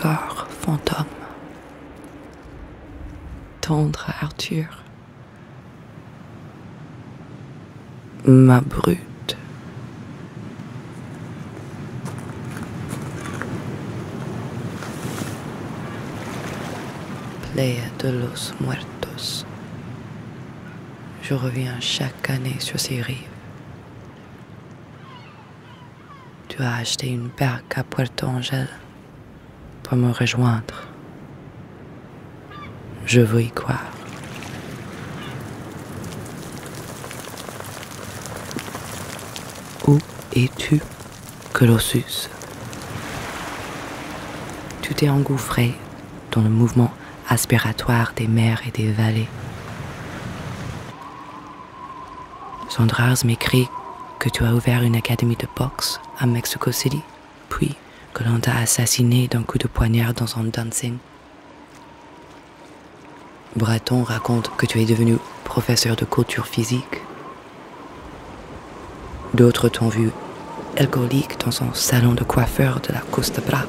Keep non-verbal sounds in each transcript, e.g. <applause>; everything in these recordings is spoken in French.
corps fantôme. Tendre Arthur. Ma brute. Playa de los Muertos. Je reviens chaque année sur ces rives. Tu as acheté une barque à Puerto Angel me rejoindre. Je veux y croire. Où es-tu, Colossus Tu t'es engouffré dans le mouvement aspiratoire des mers et des vallées. Sandras m'écrit que tu as ouvert une académie de boxe à Mexico City que l'on t'a assassiné d'un coup de poignard dans un dancing. Breton raconte que tu es devenu professeur de culture physique. D'autres t'ont vu alcoolique dans son salon de coiffeur de la Costa Brava.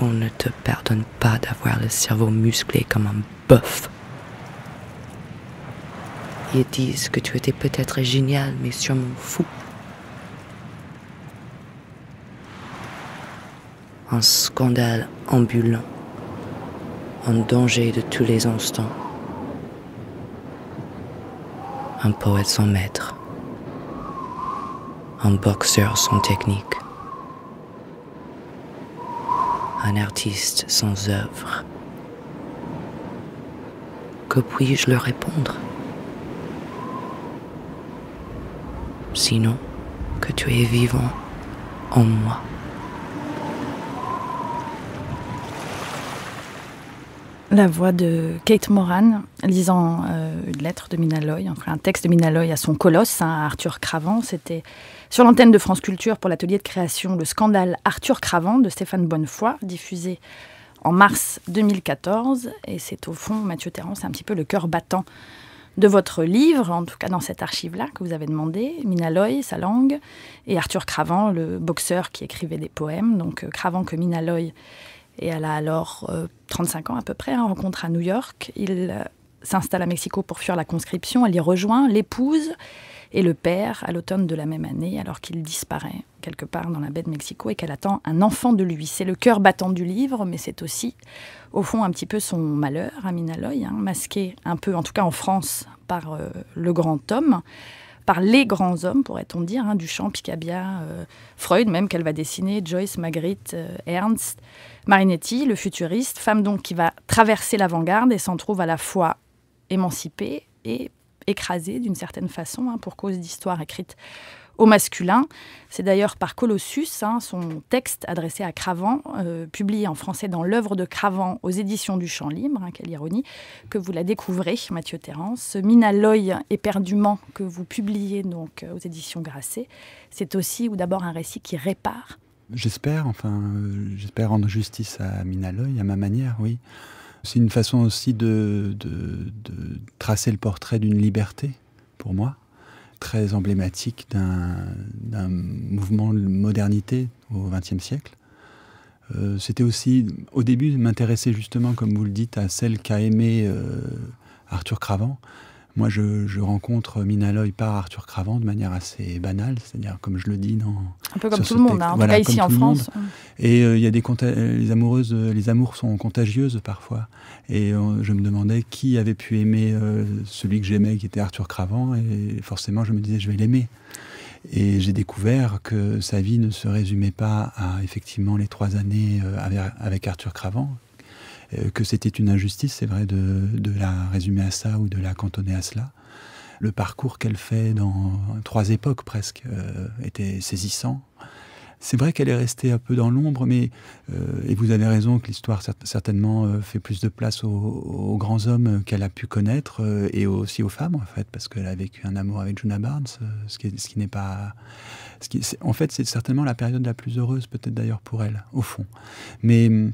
On ne te pardonne pas d'avoir le cerveau musclé comme un bœuf. Ils disent que tu étais peut-être génial, mais sûrement fou. un scandale ambulant, un danger de tous les instants, un poète sans maître, un boxeur sans technique, un artiste sans œuvre. Que puis-je leur répondre Sinon que tu es vivant en moi. la voix de Kate Moran lisant euh, une lettre de Minaloy, enfin un texte de Loy à son colosse, hein, à Arthur Cravant. C'était sur l'antenne de France Culture pour l'atelier de création Le scandale Arthur Cravant de Stéphane Bonnefoy, diffusé en mars 2014. Et c'est au fond, Mathieu Terran, c'est un petit peu le cœur battant de votre livre, en tout cas dans cette archive-là que vous avez demandé, Loy, sa langue, et Arthur Cravant, le boxeur qui écrivait des poèmes. Donc euh, Cravant que Loy. Et elle a alors 35 euh, ans à peu près, hein, rencontre à New York. Il euh, s'installe à Mexico pour fuir la conscription. Elle y rejoint, l'épouse et le père à l'automne de la même année, alors qu'il disparaît quelque part dans la baie de Mexico et qu'elle attend un enfant de lui. C'est le cœur battant du livre, mais c'est aussi, au fond, un petit peu son malheur, Amina Loy, hein, masqué un peu, en tout cas en France, par euh, le grand homme par les grands hommes, pourrait-on dire, hein, Duchamp, Picabia, euh, Freud même qu'elle va dessiner, Joyce, Magritte, euh, Ernst, Marinetti, le futuriste, femme donc qui va traverser l'avant-garde et s'en trouve à la fois émancipée et écrasée d'une certaine façon hein, pour cause d'histoires écrites au masculin. C'est d'ailleurs par Colossus, hein, son texte adressé à Cravant, euh, publié en français dans l'œuvre de Cravant aux éditions du Champ Libre, hein, quelle ironie, que vous la découvrez, Mathieu Terrence. Ce mine éperdument que vous publiez donc euh, aux éditions Grasset, c'est aussi ou d'abord un récit qui répare. J'espère, enfin, euh, j'espère rendre justice à mine à à ma manière, oui. C'est une façon aussi de tracer le portrait d'une liberté, pour moi, très emblématique d'un mouvement de modernité au XXe siècle. Euh, c'était aussi, au début, m'intéresser justement, comme vous le dites, à celle qu'a aimé euh, Arthur Cravant, moi, je, rencontre rencontre Loy par Arthur Cravant de manière assez banale, c'est-à-dire comme je le dis dans. Un peu comme hein. tout le monde, en tout cas ici en France. Et euh, il y a des les amoureuses, les amours sont contagieuses parfois. Et euh, je me demandais qui avait pu aimer euh, celui que j'aimais, qui était Arthur Cravant, et forcément, je me disais, je vais l'aimer. Et j'ai découvert que sa vie ne se résumait pas à effectivement les trois années avec Arthur Cravant, euh, que c'était une injustice, c'est vrai, de, de, la résumer à ça ou de la cantonner à cela. Le parcours qu'elle fait dans trois époques presque euh, était saisissant. C'est vrai qu'elle est restée un peu dans l'ombre, mais euh, et vous avez raison que l'histoire certainement euh, fait plus de place aux, grands hommes qu'elle a pu connaître euh, et aussi aux femmes en fait, parce qu'elle a vécu un amour avec Juna Barnes, ce qui, n'est pas, en fait, c'est certainement la période la plus heureuse peut-être d'ailleurs pour elle au fond. Mais hum,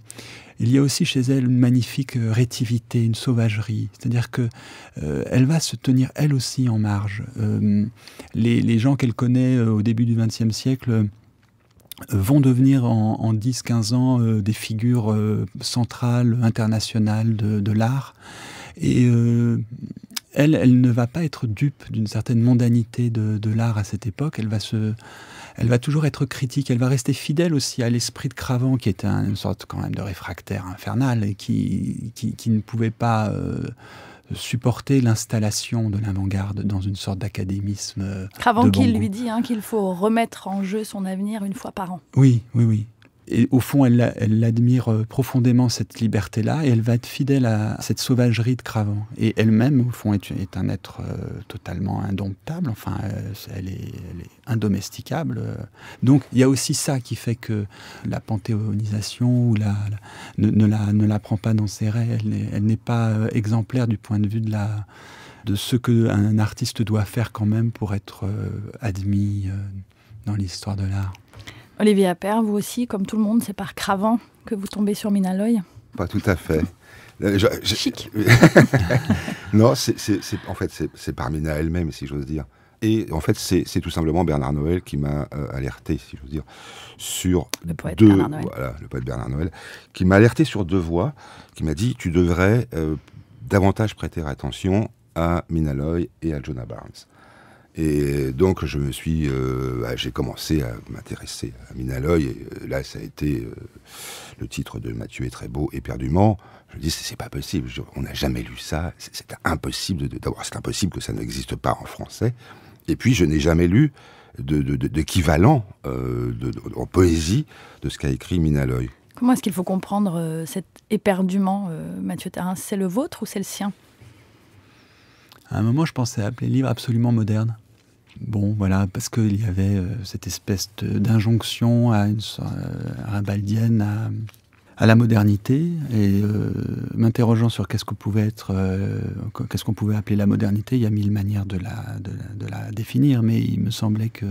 il y a aussi chez elle une magnifique rétivité, une sauvagerie, c'est-à-dire que elle va se tenir elle aussi en marge. Hum, les, les, gens qu'elle connaît au début du XXe siècle vont devenir en, 10-15 ans euh, des figures euh, centrales, internationales de, l'art. Et euh, elle, elle ne va pas être dupe d'une certaine mondanité de, l'art à cette époque. Elle va se, elle va toujours être critique, elle va rester fidèle aussi à l'esprit de Cravant, qui était une sorte quand même de réfractaire infernal et qui, qui, ne pouvait pas supporter l'installation de l'avant-garde dans une sorte d'académisme. Euh, Avant qu'il lui dit hein, qu'il faut remettre en jeu son avenir une fois par an. Oui, oui, oui. Et au fond, elle, elle admire euh, profondément cette liberté-là et elle va être fidèle à cette sauvagerie de Cravant. Et elle-même, au fond, est, un être euh, totalement indomptable. Enfin, euh, elle, est, indomesticable. Donc, il y a aussi ça qui fait que la panthéonisation ou ne, la, prend pas dans ses rêves. Elle n'est pas exemplaire du point de vue de la de ce qu'un artiste doit faire quand même pour être admis dans l'histoire de l'art. Olivier Appert, vous aussi, comme tout le monde, c'est par Cravant que vous tombez sur Minaloy Pas tout à fait. Euh, je, Chic. <laughs> non, c'est, en fait, c'est, par Mina elle-même, si j'ose dire. Et en fait, c'est, tout simplement Bernard Noël qui m'a euh, alerté, si j'ose dire, sur le deux... Bernard Voilà, le poète Bernard Noël, qui m'a alerté sur deux voix, qui m'a dit, tu devrais euh, davantage prêter attention à Minaloy et à Jonah Barnes. Et donc, je me suis, euh, bah, j'ai commencé à m'intéresser à Minaloy. Et euh, là, ça a été euh, le titre de Mathieu est très beau, éperdument. Je me dis, c'est pas possible. on n'a jamais lu ça. C'est impossible d'avoir. C'est impossible que ça n'existe pas en français. Et puis, je n'ai jamais lu d'équivalent de, en poésie de ce qu'a écrit Minaloy. Comment est-ce qu'il faut comprendre cet éperdument, Mathieu Tarin C'est le vôtre ou c'est le sien à un moment, je pensais appeler le livre absolument moderne. Bon, voilà, parce qu'il y avait euh, cette espèce d'injonction à une euh, à baldienne, à, la modernité et euh, m'interrogeant sur qu'est-ce qu'on pouvait être, qu'est-ce qu'on pouvait appeler la modernité. Il y a mille manières de la, de, la définir, mais il me semblait que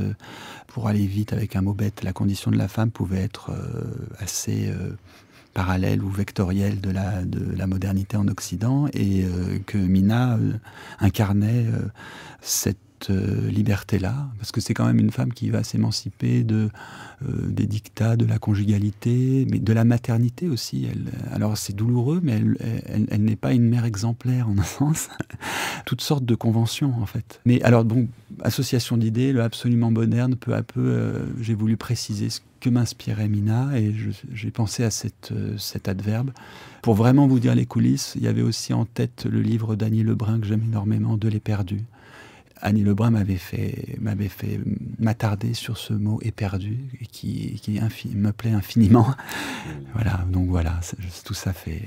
pour aller vite avec un mot bête, la condition de la femme pouvait être assez parallèle ou vectorielle de la, de la modernité en Occident et que Mina incarnait cette euh, liberté-là, parce que c'est quand même une femme qui va s'émanciper de, euh, des dictats, de la conjugalité, mais de la maternité aussi. alors c'est douloureux, mais elle, n'est pas une mère exemplaire en un sens. <laughs> Toutes sortes de conventions en fait. Mais alors bon, association d'idées, le absolument moderne, peu à peu, euh, j'ai voulu préciser ce que m'inspirait Mina et j'ai pensé à cette, cet adverbe. Pour vraiment vous dire les coulisses, il y avait aussi en tête le livre d'Annie Lebrun que j'aime énormément, De l'éperdue, Annie Lebrun m'avait fait, m'avait fait m'attarder sur ce mot éperdu qui, qui me plaît infiniment. Mmh. voilà, donc voilà, tout ça fait,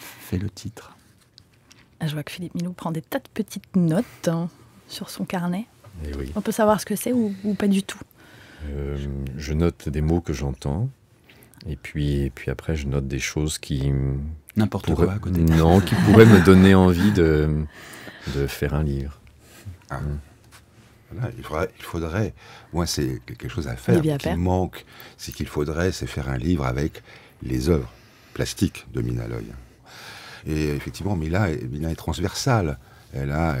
fait le titre. Ah, je vois que Philippe Milou prend des tas de petites notes hein, sur son carnet. Eh On peut savoir ce que c'est ou, pas du tout euh, Je note des mots que j'entends. Et puis, et puis après, je note des choses qui. N'importe quoi Non, qui pourraient me donner envie de faire un livre. Ah il, faudrait, il moi c'est quelque chose à faire, ce qui manque, c'est qu'il faudrait, c'est faire un livre avec les œuvres plastiques de Mina Loy. Et effectivement, Mina, Mina est transversale. Euh, elle a,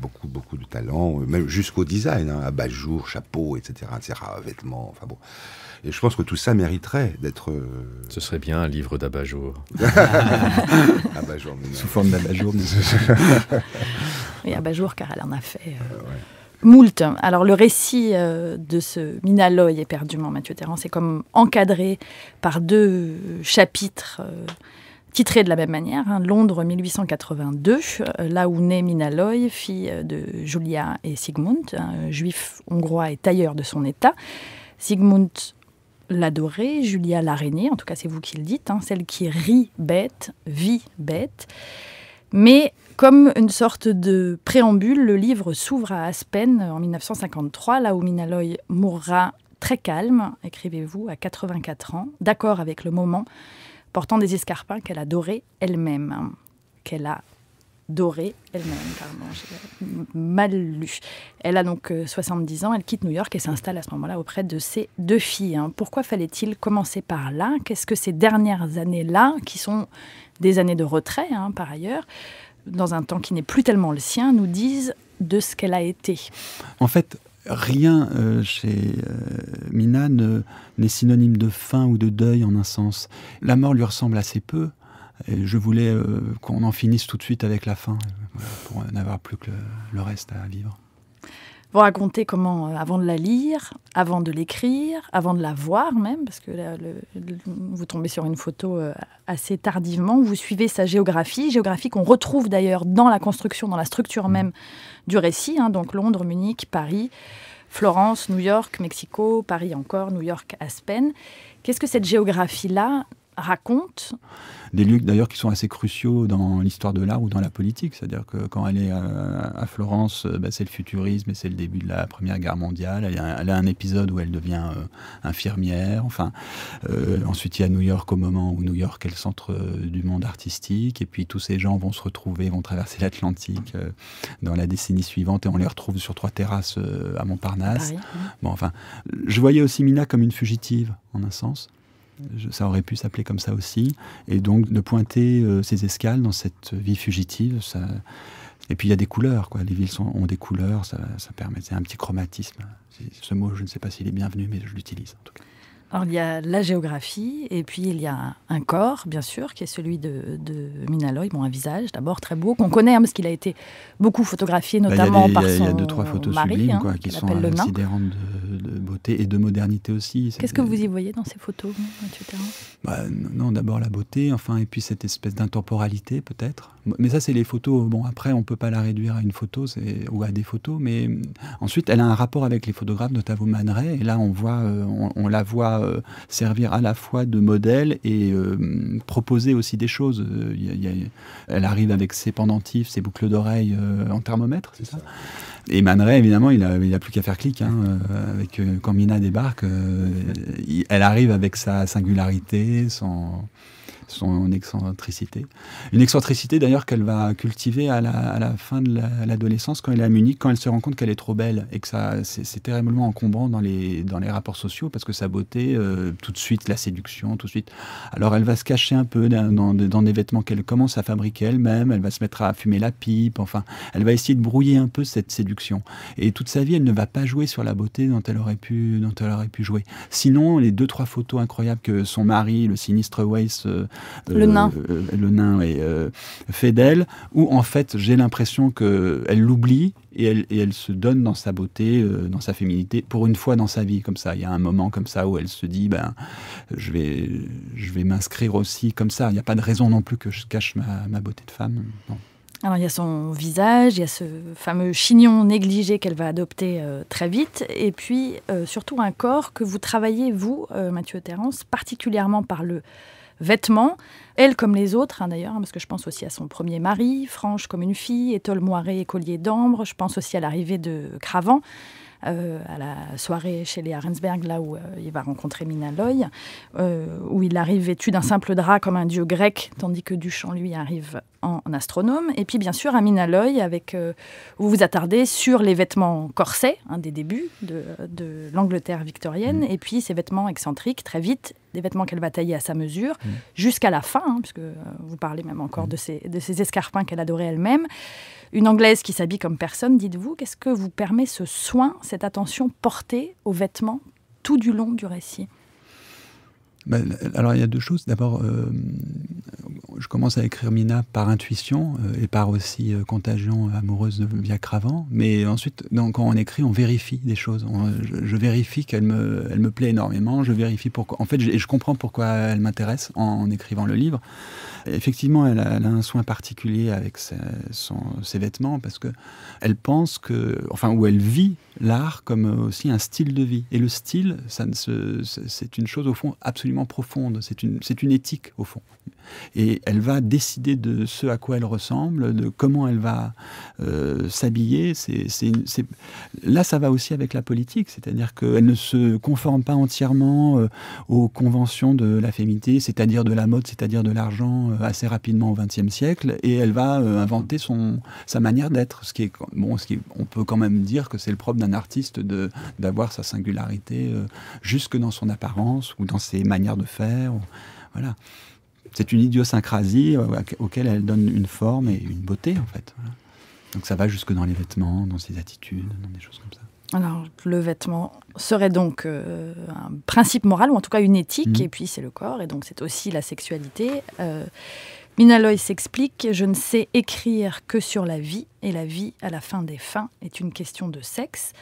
beaucoup, beaucoup de talent, euh, même jusqu'au design, à hein, bas-jour, chapeau, etc., etc., vêtements, enfin bon. Et je pense que tout ça mériterait d'être. Euh, ce serait bien un livre d'abat-jour. <laughs> Sous forme d'abat-jour, <laughs> Oui, abat-jour, car elle en a fait. Euh, ah moult. Alors le récit euh, de ce Minaloy éperdument, Mathieu Terrand, c'est comme encadré par deux chapitres titrés de la même manière. Hein. Londres 1882, là où naît Minaloy, fille de Julia et Sigmund, hein, juif hongrois et tailleur de son état. Sigmund l'adorer, Julia l'araignée, en tout cas c'est vous qui le dites, hein, celle qui rit bête, vit bête. Mais comme une sorte de préambule, le livre s'ouvre à Aspen en 1953, là où Minaloy mourra très calme, écrivez-vous, à 84 ans, d'accord avec le moment, portant des escarpins qu'elle adorait elle-même, hein, qu'elle a dorée elle-même, mal lue. Elle a donc 70 euh, ans, elle quitte New York et s'installe à ce moment-là auprès de ses deux filles. Hein. Pourquoi fallait-il commencer par là Qu'est-ce que ces dernières années-là, qui sont des années de retrait hein, par ailleurs, dans un temps qui n'est plus tellement le sien, nous disent de ce qu'elle a été En fait, rien euh, chez euh, Mina n'est synonyme de fin ou de deuil en un sens. La mort lui ressemble assez peu je voulais euh, qu'on en finisse tout de suite avec la fin, pour n'avoir plus que le, reste à vivre. Vous racontez comment, euh, avant de la lire, avant de l'écrire, avant de la voir même, parce que vous tombez sur une photo euh, assez tardivement, vous suivez sa géographie, géographie qu'on retrouve d'ailleurs dans la construction, dans la structure mm. même du récit, hein. donc Londres, Munich, Paris, Florence, New York, Mexico, Paris encore, New York, Aspen. Qu'est-ce que cette géographie-là raconte. Des lieux d'ailleurs qui sont assez cruciaux dans l'histoire de l'art ou dans la politique. C'est-à-dire que quand elle est euh, à, Florence, euh, bah, c'est le futurisme et c'est le début de la Première Guerre mondiale. Elle a, un épisode où elle devient euh, infirmière. Enfin, ensuite, il y a New York au moment où New York est le centre du monde artistique. Et puis tous ces gens vont se retrouver, vont traverser l'Atlantique dans la décennie suivante et on les retrouve sur trois terrasses à Montparnasse. Bon, enfin, je voyais aussi Mina comme une fugitive, en un sens ça aurait pu s'appeler comme ça aussi. Et donc de pointer euh, ces escales dans cette vie fugitive, ça... Et puis il y a des couleurs, quoi. les villes sont, ont des couleurs, ça, ça permet, c'est un petit chromatisme. Ce mot, je ne sais pas s'il est bienvenu, mais je l'utilise en tout cas. Alors, il y a la géographie, et puis il y a un corps, bien sûr, qui est celui de, de Minaloy, bon, un visage d'abord très beau, qu'on connaît, hein, parce qu'il a été beaucoup photographié, bah, notamment par Il y a deux, trois photos sublimes, hein, qui sont euh, sidérantes de, et de modernité aussi. Qu'est-ce que vous y voyez dans ces photos, bah, non, d'abord la beauté, enfin, et puis cette espèce d'intemporalité peut-être. Mais ça, c'est les photos. Bon, après, on peut pas la réduire à une photo ou à des photos, mais euh, ensuite, elle a un rapport avec les photographes, notamment Manet. Et là, on voit, euh, on, la voit euh, servir à la fois de modèle et proposer aussi des choses. elle arrive avec ses pendentifs, ses boucles d'oreilles en thermomètre, c'est ça et Manet, évidemment, il n'a il a plus qu'à faire clic. Hein, euh, avec, euh, quand Mina débarque, euh, elle arrive avec sa singularité, son son excentricité. Une excentricité d'ailleurs qu'elle va cultiver à la, fin de l'adolescence quand elle est à Munich, quand elle se rend compte qu'elle est trop belle et que ça c'est terriblement encombrant dans les, dans les rapports sociaux parce que sa beauté, euh, tout de suite la séduction, tout de suite. Alors elle va se cacher un peu dans, des vêtements qu'elle commence à fabriquer elle-même, elle va se mettre à fumer la pipe, enfin elle va essayer de brouiller un peu cette séduction. Et toute sa vie elle ne va pas jouer sur la beauté dont elle aurait pu, dont elle aurait pu jouer. Sinon les deux trois photos incroyables que son mari, le sinistre Weiss, euh, euh, le nain, euh, le nain est euh, fait d'elle, où en fait j'ai l'impression qu'elle l'oublie et elle, se donne dans sa beauté, dans sa féminité, pour une fois dans sa vie, comme ça. Il y a un moment comme ça où elle se dit, ben, je vais, je vais m'inscrire aussi comme ça. Il n'y a pas de raison non plus que je cache ma, beauté de femme. Alors il y a son visage, il y a ce fameux chignon négligé qu'elle va adopter très vite, et puis surtout un corps que vous travaillez, vous, Mathieu Terence, particulièrement par le vêtements. Elle comme les autres, hein, d'ailleurs, hein, parce que je pense aussi à son premier mari, Franche comme une fille, étole moirée et collier d'ambre. Je pense aussi à l'arrivée de Cravant. Euh, à la soirée chez les Arensberg, là où euh, il va rencontrer Mina Loy, euh, où il arrive vêtu d'un simple drap comme un dieu grec, tandis que Duchamp, lui, arrive en, astronome. Et puis, bien sûr, à Mina Loy, avec, vous vous attardez sur les vêtements corsets, un des débuts de l'Angleterre victorienne, mmh. et puis ces vêtements excentriques, très vite, des vêtements qu'elle va tailler à sa mesure, mmh. jusqu'à la fin, hein, puisque euh, vous parlez même encore de ces escarpins qu'elle adorait elle-même. Une Anglaise qui s'habille comme personne, dites-vous, qu'est-ce que vous permet ce soin, cette attention portée aux vêtements tout du long du récit bah, alors, il y a deux choses. D'abord, euh, je commence à écrire Mina par intuition euh, et par aussi euh, contagion amoureuse de, via Cravant. Mais ensuite, donc, quand on écrit, on vérifie des choses. je, vérifie qu'elle me, elle me plaît énormément. Je vérifie pourquoi. En fait, je, comprends pourquoi elle m'intéresse en, écrivant le livre. Effectivement, elle a, un soin particulier avec ses vêtements parce que elle pense que, enfin, où elle vit l'art comme euh, aussi un style de vie. Et le style, ça c'est une chose au fond absolument profonde, c'est une, une éthique au fond. Et elle va décider de ce à quoi elle ressemble, de comment elle va euh, s'habiller. Là, ça va aussi avec la politique, c'est-à-dire qu'elle ne se conforme pas entièrement euh, aux conventions de la féminité, c'est-à-dire de la mode, c'est-à-dire de l'argent, assez rapidement au XXe siècle, et elle va inventer son, sa manière d'être, ce qui est bon, ce qui on peut quand même dire que c'est le propre d'un un artiste de d'avoir sa singularité euh, jusque dans son apparence ou dans ses manières de faire. voilà. C'est une idiosyncrasie euh, auquel elle donne une forme et une beauté, en fait. Donc ça va jusque dans les vêtements, dans ses attitudes, dans des choses comme ça. Alors, le vêtement serait donc euh, un principe moral, ou en tout cas une éthique, mm-hmm. et puis c'est le corps, et donc c'est aussi la sexualité. Loy s'explique Je ne sais écrire que sur la vie, et la vie, à la fin des fins, est une question de sexe.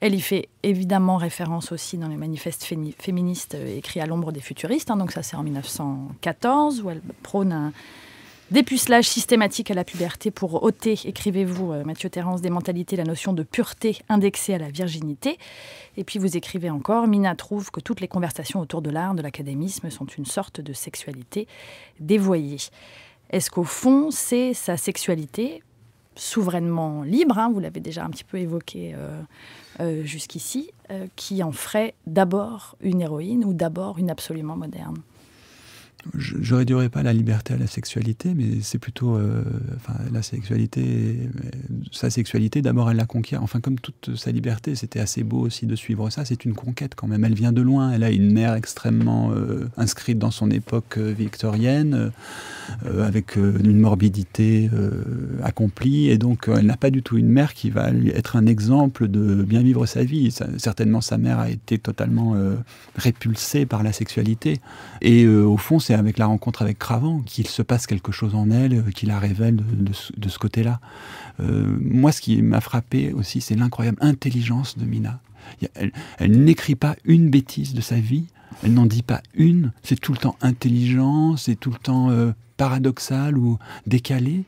Elle y fait évidemment référence aussi dans les manifestes féministes euh, écrits à l'ombre des futuristes, hein, donc ça c'est en 1914, où elle prône un Dépucelage systématique à la puberté pour ôter, écrivez-vous, euh, Mathieu Terrence, des mentalités la notion de pureté indexée à la virginité. Et puis vous écrivez encore, Mina trouve que toutes les conversations autour de l'art, de l'académisme sont une sorte de sexualité dévoyée. Est-ce qu'au fond, c'est sa sexualité souverainement libre, hein, vous l'avez déjà un petit peu évoqué euh, euh, jusqu'ici, qui en ferait d'abord une héroïne ou d'abord une absolument moderne je ne réduirais pas la liberté à la sexualité, mais c'est plutôt, euh, enfin, la sexualité, euh, sa sexualité, d'abord elle la conquiert. Enfin, comme toute sa liberté, c'était assez beau aussi de suivre ça. C'est une conquête quand même. Elle vient de loin. Elle a une mère extrêmement euh, inscrite dans son époque victorienne, avec une morbidité accomplie, et donc elle n'a pas du tout une mère qui va lui être un exemple de bien vivre sa vie. certainement, sa mère a été totalement répulsée par la sexualité, et au fond, c'est avec la rencontre avec Cravant qu'il se passe quelque chose en elle, euh, qui la révèle de, ce côté-là. Euh, moi, ce qui m'a frappé aussi, c'est l'incroyable intelligence de Mina. Elle, n'écrit pas une bêtise de sa vie, elle n'en dit pas une, c'est tout le temps intelligent, c'est tout le temps euh, paradoxal ou décalé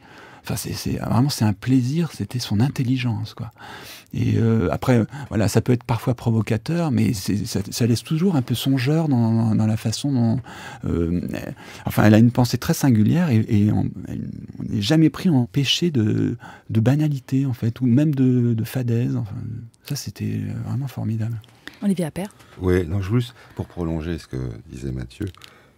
c'est vraiment c'est un plaisir. C'était son intelligence, quoi. Et euh, après, voilà, ça peut être parfois provocateur, mais ça, laisse toujours un peu songeur dans, dans la façon dont. Euh, enfin, elle a une pensée très singulière et, on n'est jamais pris en péché de, de, banalité, en fait, ou même de, de fadaise. ça, c'était vraiment formidable. Olivier Appert Oui, non, juste pour prolonger ce que disait Mathieu,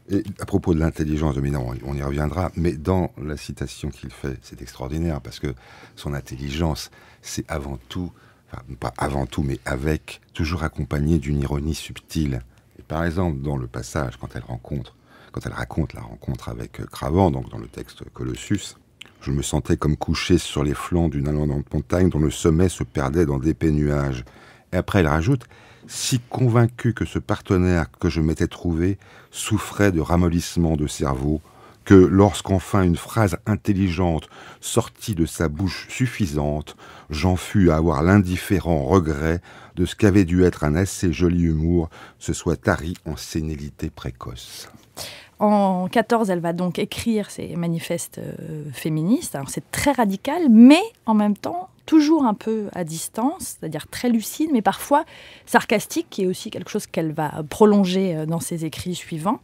et à propos de l'intelligence de on y reviendra, mais dans la citation qu'il fait, c'est extraordinaire parce que son intelligence, c'est avant tout, enfin, pas avant tout, mais avec, toujours accompagnée d'une ironie subtile. par exemple, dans le passage, quand elle raconte la rencontre avec euh, Cravant, donc dans le texte Colossus, je me sentais comme couché sur les flancs d'une allante montagne dont le sommet se perdait dans d'épais nuages. Et après, elle rajoute si convaincu que ce partenaire que je m'étais trouvé souffrait de ramollissement de cerveau, que lorsqu'enfin une phrase intelligente sortit de sa bouche suffisante, j'en fus à avoir l'indifférent regret de ce qu'avait dû être un assez joli humour se soit tari en sénilité précoce. En 14, elle va donc écrire ses manifestes euh, féministes. c'est très radical, mais en même temps toujours un peu à distance, c'est-à-dire très lucide, mais parfois sarcastique, qui est aussi quelque chose qu'elle va prolonger euh, dans ses écrits suivants.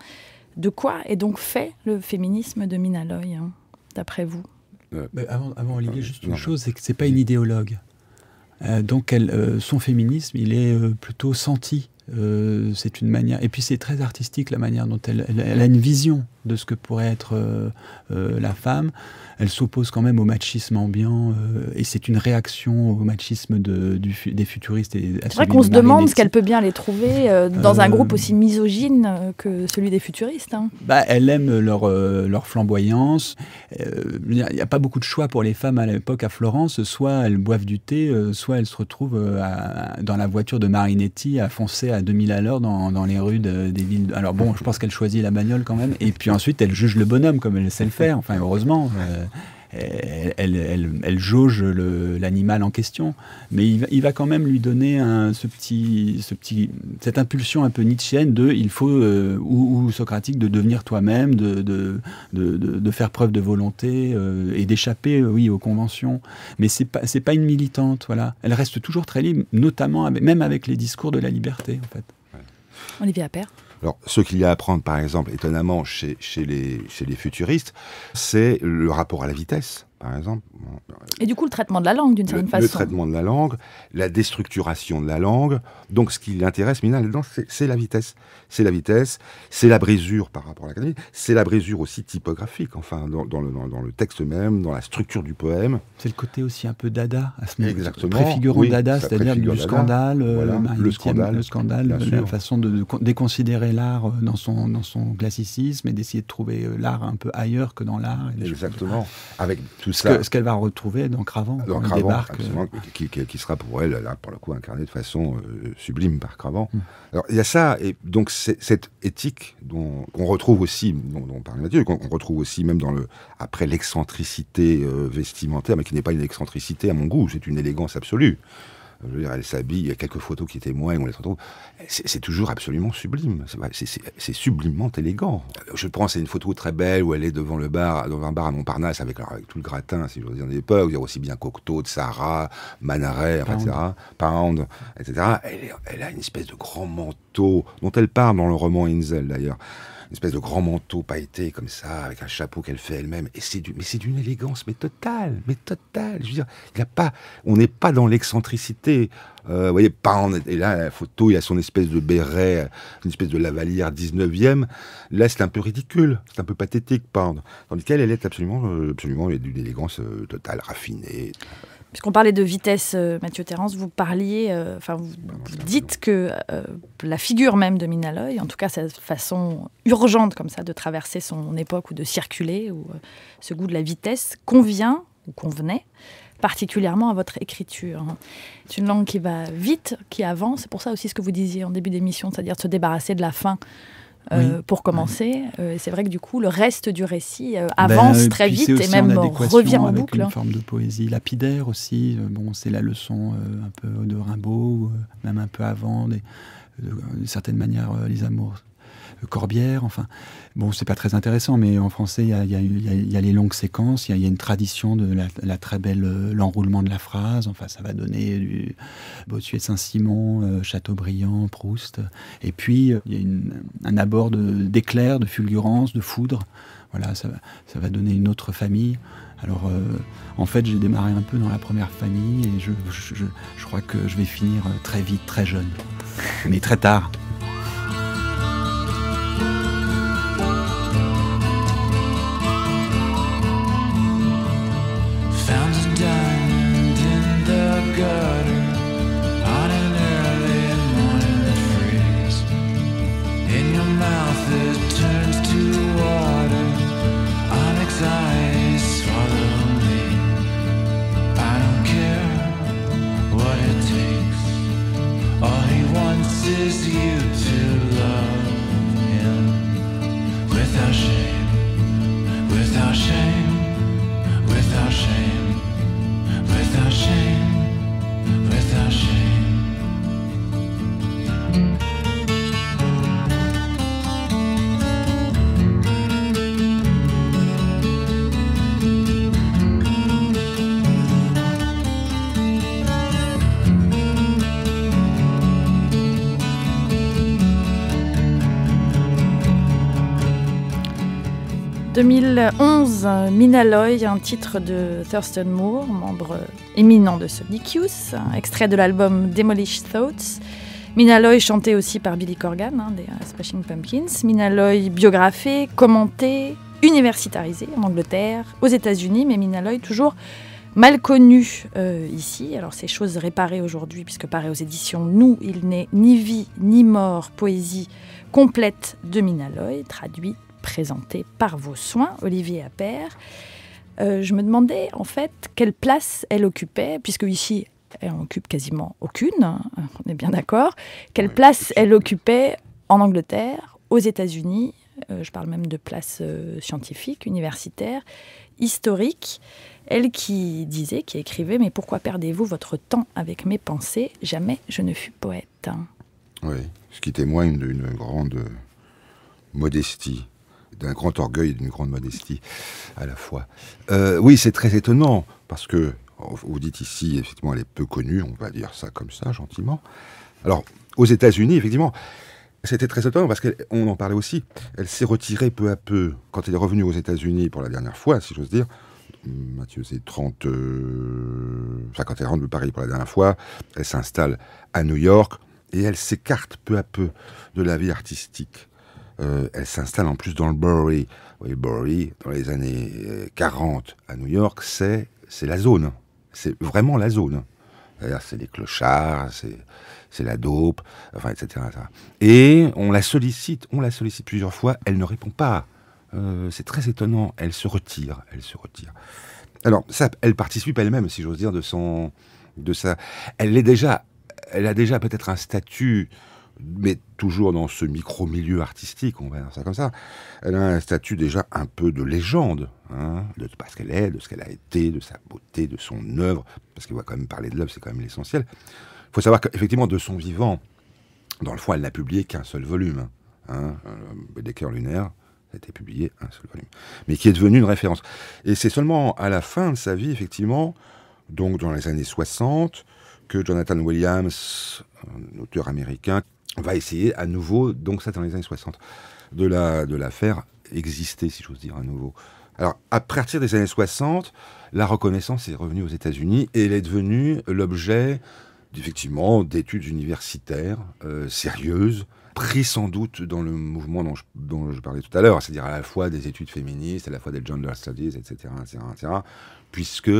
De quoi est donc fait le féminisme de Mina Loy, hein, d'après vous euh, mais avant, avant, Olivier, juste une chose, c'est que c'est pas une idéologue. donc elle, son féminisme, il est plutôt senti. Euh, c'est une manière. Et puis c'est très artistique la manière dont elle, elle a une vision de ce que pourrait être euh, euh, la femme. Elle s'oppose quand même au machisme ambiant euh, et c'est une réaction au machisme des futuristes. C'est vrai qu'on se demande ce qu'elle peut bien les trouver dans un groupe aussi misogyne que celui des futuristes. Hein. Bah, elle aime leur, leur flamboyance. Il n'y a pas beaucoup de choix pour les femmes à l'époque à Florence. Soit elles boivent du thé, soit elles se retrouvent dans la voiture de Marinetti à foncer à 2000 à l'heure dans, dans, les rues des villes. Alors bon, je pense qu'elle choisit la bagnole quand même. Et puis ensuite, elle juge le bonhomme comme elle sait le faire. Enfin, heureusement. Euh, elle, jauge l'animal en question. Mais il va, quand même lui donner ce petit, ce petit, cette impulsion un peu nietzschéenne de il faut, euh, ou, socratique, de devenir toi-même, de de, faire preuve de volonté euh, et d'échapper, oui, aux conventions. Mais c'est pas, pas une militante, voilà. Elle reste toujours très libre, notamment, même avec les discours de la liberté, en fait. On à Appert. Alors, ce qu'il y a à apprendre, par exemple, étonnamment, chez les futuristes, c'est le rapport à la vitesse par exemple. Et du coup, le traitement de la langue, d'une certaine façon. Le traitement de la langue, la déstructuration de la langue. Donc, ce qui l'intéresse, Mina, là c'est la vitesse. C'est la vitesse, c'est la brisure par rapport à l'académie, c'est la brisure aussi typographique, enfin, dans, le, dans, le, texte même, dans la structure du poème. C'est le côté aussi un peu dada, à ce moment Exactement. Préfigurant dada, c'est-à-dire du euh, scandale, le, scandale, le scandale, la façon de, de déconsidérer l'art euh, dans son, dans son classicisme et d'essayer de trouver euh, l'art un peu ailleurs que dans l'art. Exactement. Avec tout ce qu'elle va retrouver dans Cravant. Hein, euh. qui, sera pour elle, là, pour le coup, incarnée de façon euh, sublime par Cravant. Mm. Alors, il y a ça, et donc cette éthique dont qu'on retrouve aussi, dont, on parle Mathieu, qu'on retrouve aussi même dans le après l'excentricité euh, vestimentaire, mais qui n'est pas une excentricité à mon goût, c'est une élégance absolue. Je veux dire, elle s'habille, il y a quelques photos qui témoignent, on les retrouve. C'est toujours absolument sublime. C'est sublimement élégant. Euh, je prends, c'est une photo très belle où elle est devant le bar, dans un bar à Montparnasse avec, tout le gratin, si je veux dire, des l'époque. Il y a aussi bien Cocteau, de Sarah, Manaret, Pound. etc. Elle, elle, a une espèce de grand manteau dont elle parle dans le roman Inzel, d'ailleurs une espèce de grand manteau pailleté comme ça, avec un chapeau qu'elle fait elle-même. Et c'est du, mais c'est d'une élégance, mais totale, mais totale. Je veux dire, a pas, on n'est pas dans l'excentricité. Euh, vous voyez, pas et là, la photo, il y a son espèce de béret, une espèce de lavalière 19e. Là, c'est un peu ridicule, c'est un peu pathétique, pardon. Tandis qu'elle, elle est absolument, euh, absolument d'une élégance euh, totale, raffinée. Puisqu'on parlait de vitesse, euh, Mathieu Terrence, vous parliez, euh, enfin, vous, bah, dites que euh, la figure même de Minaloy, en tout cas sa façon urgente comme ça de traverser son époque ou de circuler, ou ce goût de la vitesse, convient ou convenait particulièrement à votre écriture. Hein. C'est une langue qui va vite, qui avance. C'est pour ça aussi ce que vous disiez en début d'émission, c'est-à-dire se débarrasser de la fin euh, pour commencer. Euh, c'est vrai que du coup, le reste du récit euh, ben, avance très vite et même revient en boucle. Une hein. forme de poésie lapidaire aussi. bon, c'est la leçon un peu de Rimbaud, même un peu avant, d'une certaine manière, les amours Corbière, enfin. Bon, c'est pas très intéressant, mais en français, il y a, les longues séquences, il y a, une tradition de la, très belle, euh, l'enroulement de la phrase, enfin, ça va donner du Bossuet Saint-Simon, Châteaubriand euh, Chateaubriand, Proust, et puis euh, il y a un abord d'éclairs, de, fulgurance, de foudre, voilà, ça, va donner une autre famille. Alors, en fait, j'ai démarré un peu dans la première famille et je, je crois que je vais finir très vite, très jeune, mais très tard. 2011, Minaloy, un titre de Thurston Moore, membre éminent de Sonic Youth, extrait de l'album Demolish Thoughts. Minaloy chanté aussi par Billy Corgan, hein, des euh, Smashing Pumpkins. Minaloy biographé, commenté, universitarisé en Angleterre, aux États-Unis, mais Minaloy toujours mal connu euh, ici. Alors ces choses réparées aujourd'hui, puisque paraît aux éditions Nous, il n'est ni vie, ni mort, poésie complète de Minaloy, traduit, présenté par vos soins, Olivier Appert. Euh, je me demandais en fait quelle place elle occupait, puisque ici elle occupe quasiment aucune, hein, on est bien d'accord, quelle place elle occupait en Angleterre, aux États-Unis, euh, je parle même de place euh, scientifique, universitaire, historique. Elle qui disait, qui écrivait Mais pourquoi perdez-vous votre temps avec mes pensées Jamais je ne fus poète. Hein. Oui, ce qui témoigne d'une grande modestie, d'un grand orgueil et d'une grande modestie à la fois. Euh, oui, c'est très étonnant, parce que vous dites ici, effectivement, elle est peu connue, on va dire ça comme ça, gentiment. Alors, aux États-Unis, effectivement, c'était très étonnant parce qu'on en parlait aussi. Elle s'est retirée peu à peu quand elle est revenue aux États-Unis pour la dernière fois, si j'ose dire. Mathieu, c'est 30. Euh, enfin, quand elle rentre de Paris pour la dernière fois, elle s'installe à New York et elle s'écarte peu à peu de la vie artistique. Euh, elle s'installe en plus dans le Bowery. Oui, Bowery, dans les années 40 euh, à New York, c'est la zone. C'est vraiment la zone. C'est les clochards, c'est la dope, enfin, etc., Et on la sollicite, on la sollicite plusieurs fois, elle ne répond pas. Euh, c'est très étonnant, elle se retire, elle se retire. Alors, ça, elle participe elle-même, si j'ose dire, de son, de sa. Elle l'est déjà elle a déjà peut-être un statut mais toujours dans ce micro-milieu artistique, on va dire ça comme ça, elle a un statut déjà un peu de légende, hein, de ce qu'elle est, de ce qu'elle a été, de sa beauté, de son œuvre, parce qu'il va quand même parler de l'œuvre, c'est quand même l'essentiel. Il faut savoir qu'effectivement, de son vivant, dans le fond, elle n'a publié qu'un seul volume. Hein. Hein, euh, des cœurs lunaires, a été publié un seul volume, mais qui est devenu une référence. Et c'est seulement à la fin de sa vie, effectivement, donc dans les années 60, que Jonathan Williams, un auteur américain, va essayer à nouveau, donc ça dans les années 60, de la, de la faire exister, si j'ose dire, à nouveau. Alors, à partir des années 60, la reconnaissance est revenue aux États-Unis et elle est devenue l'objet, effectivement, d'études universitaires euh, sérieuses, pris sans doute dans le mouvement dont je, dont je parlais tout à l'heure, c'est-à-dire à la fois des études féministes, à la fois des gender studies, etc., etc., etc., puisque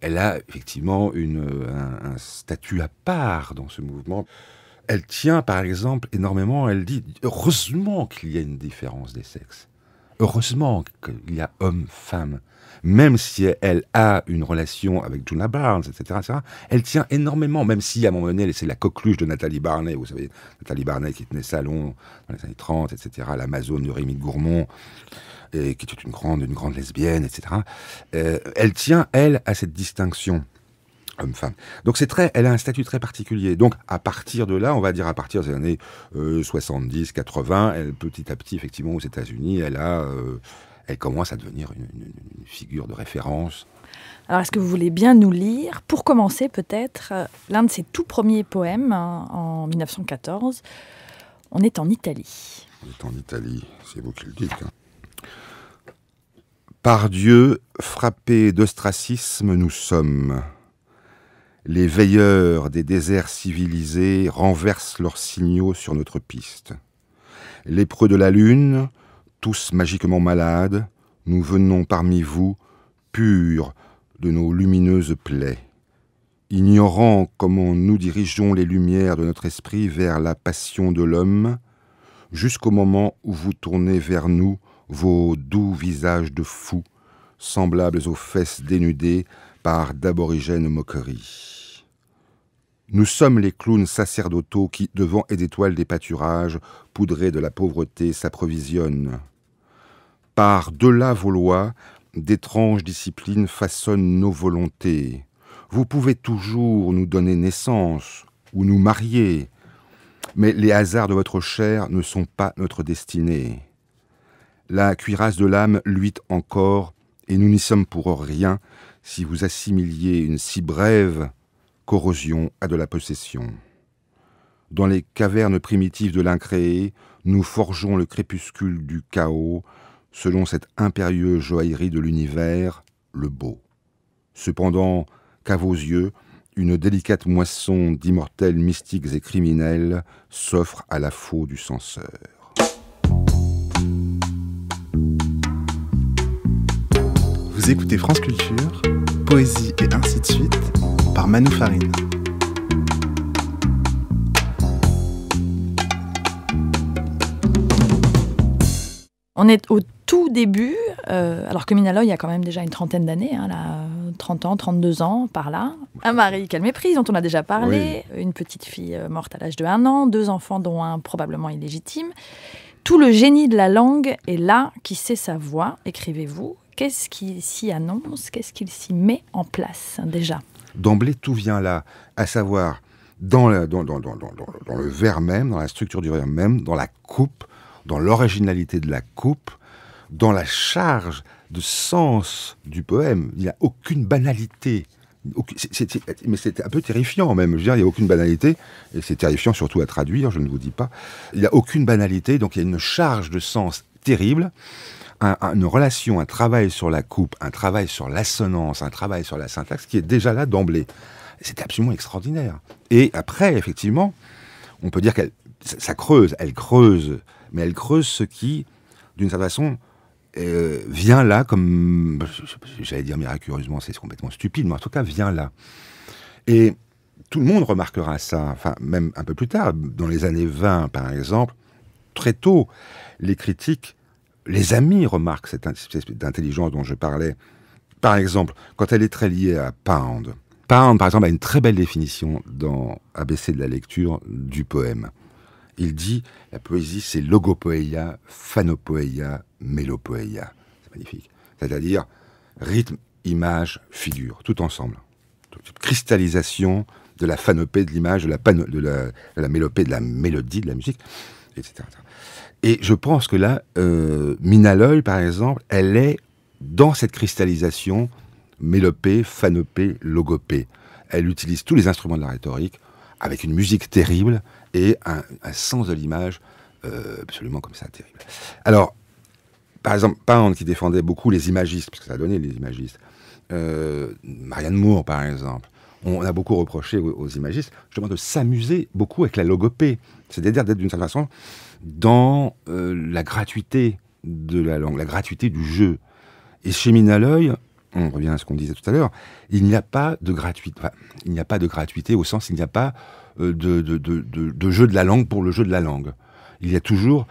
elle a effectivement une, euh, un, statut à part dans ce mouvement. Elle tient, par exemple, énormément, elle dit, heureusement qu'il y a une différence des sexes. Heureusement qu'il y a homme-femme. Même si elle a une relation avec Juna Barnes, etc., elle tient énormément, même si à un moment donné, c'est la coqueluche de Nathalie Barnet. vous savez, Nathalie Barnet qui tenait salon dans les années 30, etc., l'Amazone de Rémi de Gourmont et euh, qui était une grande, une grande lesbienne, etc. Euh, elle tient, elle, à cette distinction homme-femme. Donc c'est très, elle a un statut très particulier. Donc à partir de là, on va dire à partir des années 70, euh, 80, elle, petit à petit, effectivement, aux États-Unis, elle a, elle commence à devenir une, figure de référence. Alors, est-ce que vous voulez bien nous lire, pour commencer peut-être, l'un de ses tout premiers poèmes hein, en 1914 On est en Italie. On est en Italie, c'est vous qui le dites. Hein. Par Dieu, frappés d'ostracisme, nous sommes. Les veilleurs des déserts civilisés renversent leurs signaux sur notre piste. Lépreux de la lune, tous magiquement malades, nous venons parmi vous, purs de nos lumineuses plaies. Ignorant comment nous dirigeons les lumières de notre esprit vers la passion de l'homme, jusqu'au moment où vous tournez vers nous vos doux visages de fous, semblables aux fesses dénudées par d'aborigènes moqueries. Nous sommes les clowns sacerdotaux qui, devant et d'étoiles des pâturages, poudrés de la pauvreté, s'approvisionnent. Par-delà vos lois, d'étranges disciplines façonnent nos volontés. Vous pouvez toujours nous donner naissance ou nous marier, mais les hasards de votre chair ne sont pas notre destinée. La cuirasse de l'âme luit encore, et nous n'y sommes pour rien si vous assimiliez une si brève corrosion à de la possession. Dans les cavernes primitives de l'incréé, nous forgeons le crépuscule du chaos, selon cette impérieuse joaillerie de l'univers, le beau. Cependant, qu'à vos yeux, une délicate moisson d'immortels mystiques et criminels s'offre à la faux du censeur. Vous écoutez France Culture, Poésie et ainsi de suite par Manu Farine. On est au tout début, euh, alors que Minaloy, a quand même déjà une trentaine d'années, 30 hein, ans, 32 ans, par là. Un mari qu'elle méprise, dont on a déjà parlé, une petite fille euh, morte à l'âge de 1 an, deux enfants dont un probablement illégitime. Tout le génie de la langue est là, qui sait sa voix, écrivez-vous, qu'est-ce qui s'y annonce Qu'est-ce qu'il s'y met en place déjà D'emblée, tout vient là, à savoir dans le, dans, verre même, dans la structure du verre même, dans la coupe, dans l'originalité de la coupe, dans la charge de sens du poème. Il n'y a aucune banalité. mais c'est un peu terrifiant même. Je veux dire, il n'y a aucune banalité, et c'est terrifiant surtout à traduire, je ne vous dis pas. Il n'y a aucune banalité, donc il y a une charge de sens terrible une relation, un travail sur la coupe, un travail sur l'assonance, un travail sur la syntaxe qui est déjà là d'emblée. C'est absolument extraordinaire. Et après, effectivement, on peut dire qu'elle ça creuse, elle creuse, mais elle creuse ce qui, d'une certaine façon, euh, vient là comme, j'allais dire miraculeusement, c'est complètement stupide, mais en tout cas vient là. Et tout le monde remarquera ça, enfin même un peu plus tard, dans les années 20 par exemple, très tôt, les critiques les amis remarquent cette espèce d'intelligence dont je parlais. Par exemple, quand elle est très liée à Pound. Pound, par exemple, a une très belle définition dans ABC de la lecture du poème. Il dit la poésie, c'est logopoeia, fanopoéia, mélopoeia. C'est magnifique. C'est-à-dire rythme, image, figure, tout ensemble. Cristallisation de la fanopée de l'image, de la, de, la, mélopée de la mélodie de la musique, etc. Et je pense que là, euh, Mina Loy, par exemple, elle est dans cette cristallisation mélopée, fanopée, logopée. Elle utilise tous les instruments de la rhétorique, avec une musique terrible et un, sens de l'image euh, absolument comme ça, terrible. Alors, par exemple, Pound, qui défendait beaucoup les imagistes, parce que ça donnait les imagistes, euh, Marianne Moore, par exemple, on a beaucoup reproché aux, aux imagistes justement de s'amuser beaucoup avec la logopée, c'est-à-dire d'être d'une certaine façon dans euh, la gratuité de la langue, la gratuité du jeu. Et chez à on revient à ce qu'on disait tout à l'heure, il n'y a pas de gratuité, il n'y a pas de gratuité au sens il n'y a pas euh, de, jeu de la langue pour le jeu de la langue. Il y a toujours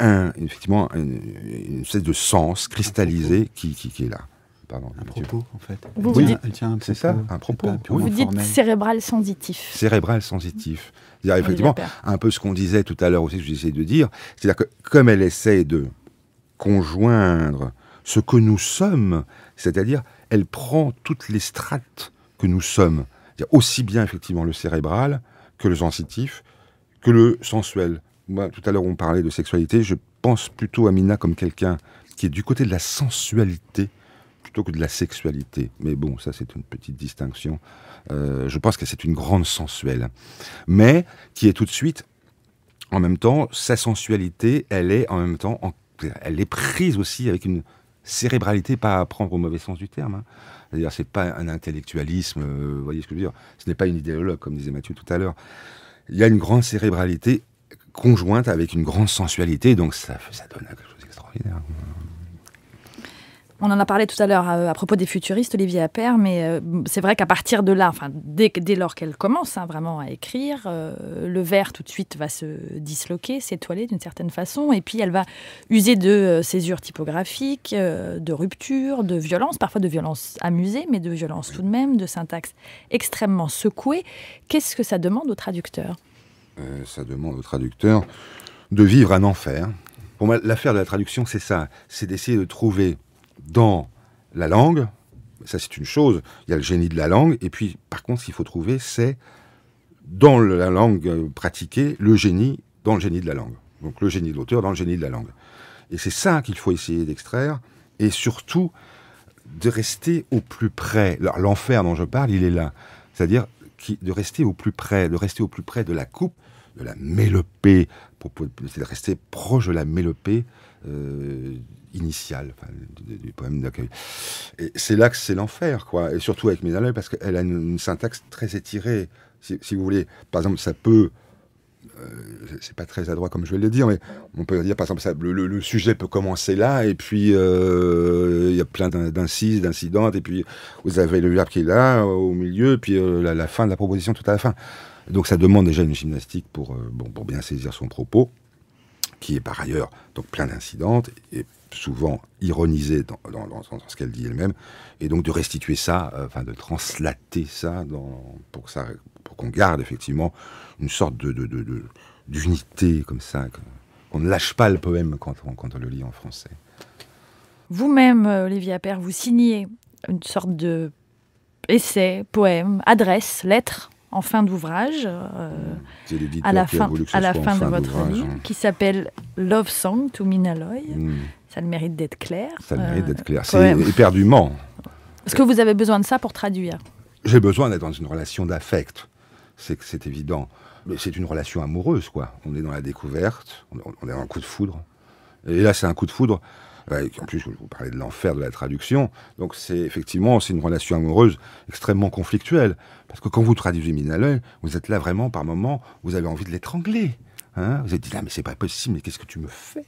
un, effectivement, une, espèce de sens cristallisé qui est là un propos, en fait. Vous c'est ça, un propos. Vous dites cérébral sensitif. Cérébral sensitif. C'est-à-dire, effectivement, un peu ce qu'on disait tout à l'heure aussi, que de dire, c'est-à-dire que comme elle essaie de conjoindre ce que nous sommes, c'est-à-dire, elle prend toutes les strates que nous sommes, aussi bien effectivement le cérébral que le sensitif, que le sensuel. Moi, tout à l'heure, on parlait de sexualité, je pense plutôt à Mina comme quelqu'un qui est du côté de la sensualité, plutôt que de la sexualité. Mais bon, ça c'est une petite distinction. Euh, je pense que c'est une grande sensuelle. Mais qui est tout de suite, en même temps, sa sensualité, elle est en même temps, elle est prise aussi avec une cérébralité, pas à prendre au mauvais sens du terme. Hein. C'est-à-dire, n'est pas un intellectualisme, euh, vous voyez ce que je veux dire. Ce n'est pas une idéologue, comme disait Mathieu tout à l'heure. Il y a une grande cérébralité conjointe avec une grande sensualité, donc ça, ça donne quelque chose d'extraordinaire on en a parlé tout à l'heure euh, à, propos des futuristes, Olivier Appert, mais euh, c'est vrai qu'à partir de là, enfin, dès, lors qu'elle commence hein, vraiment à écrire, euh, le verre tout de suite va se disloquer, s'étoiler d'une certaine façon, et puis elle va user de césures typographiques, de ruptures, de violences, parfois de violences amusées, mais de violences tout de même, de syntaxe extrêmement secouée. Qu'est-ce que ça demande au traducteur Ça demande au traducteur de vivre un enfer. Pour moi, l'affaire de la traduction, c'est ça, c'est d'essayer de trouver dans la langue, ça c'est une chose, il y a le génie de la langue, et puis par contre ce qu'il faut trouver c'est dans la langue pratiquée, le génie dans le génie de la langue. Donc le génie de l'auteur dans le génie de la langue. Et c'est ça qu'il faut essayer d'extraire, et surtout de rester au plus près. L'enfer dont je parle, il est là. C'est-à-dire de rester au plus près, de rester au plus près de la coupe, de la mélopée, c'est de rester proche de la mélopée euh, initial du, poème d'accueil. Et c'est là que c'est l'enfer, quoi. Et surtout avec Médaleuil, parce qu'elle a une, syntaxe très étirée. Si, vous voulez, par exemple, ça peut. Euh, c'est pas très adroit comme je vais le dire, mais on peut dire par exemple, le, sujet peut commencer là, et puis euh, il y a plein d'incises, d'incidents, et puis vous avez le verbe qui est là, au milieu, et puis euh, la, fin de la proposition tout à la fin. Donc ça demande déjà une gymnastique pour, bon, pour bien saisir son propos, qui est par ailleurs donc plein d'incidents, et souvent ironisée dans, ce qu'elle dit elle-même, et donc de restituer ça, euh, enfin de translater ça pour, ça, pour qu'on garde effectivement une sorte de, d'unité comme ça, qu'on ne lâche pas le poème quand on, quand on le lit en français. Vous-même, euh, Olivia Appert, vous signez une sorte de essai, poème, adresse, lettre en fin d'ouvrage, euh, à la fin, de votre livre, hein. qui s'appelle Love Song to Minaloy, mm. Ça le mérite d'être clair. Ça le euh, mérite d'être clair. C'est éperdument. Est-ce que vous avez besoin de ça pour traduire J'ai besoin d'être dans une relation d'affect. C'est évident. c'est une relation amoureuse, quoi. On est dans la découverte, on est dans un coup de foudre. Et là, c'est un coup de foudre. En plus, je vous parlez de l'enfer de la traduction. Donc, c'est effectivement, c'est une relation amoureuse extrêmement conflictuelle. Parce que quand vous traduisez l'œil, vous êtes là vraiment, par moments, vous avez envie de l'étrangler. Hein vous êtes dit, là, ah, mais c'est pas possible, mais qu'est-ce que tu me fais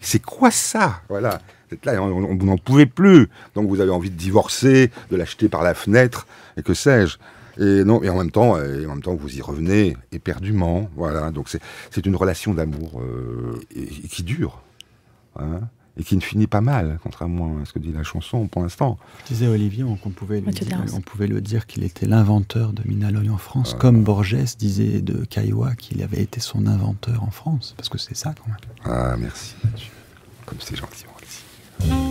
C'est quoi ça Voilà. Vous là, on n'en pouvez plus. Donc vous avez envie de divorcer, de l'acheter par la fenêtre, et que sais-je. Et non, et en même temps, euh, et en même temps, vous y revenez éperdument. Voilà. Donc c'est une relation d'amour euh, qui dure. Hein et qui ne finit pas mal, contrairement à ce que dit la chanson pour l'instant. Je disais Olivier qu'on pouvait, lui dire, on pouvait le dire qu'il était l'inventeur de Minaloy en France, euh. comme Borges disait de Caillois qu'il avait été son inventeur en France, parce que c'est ça quand même. Ah, merci, Comme c'est gentil,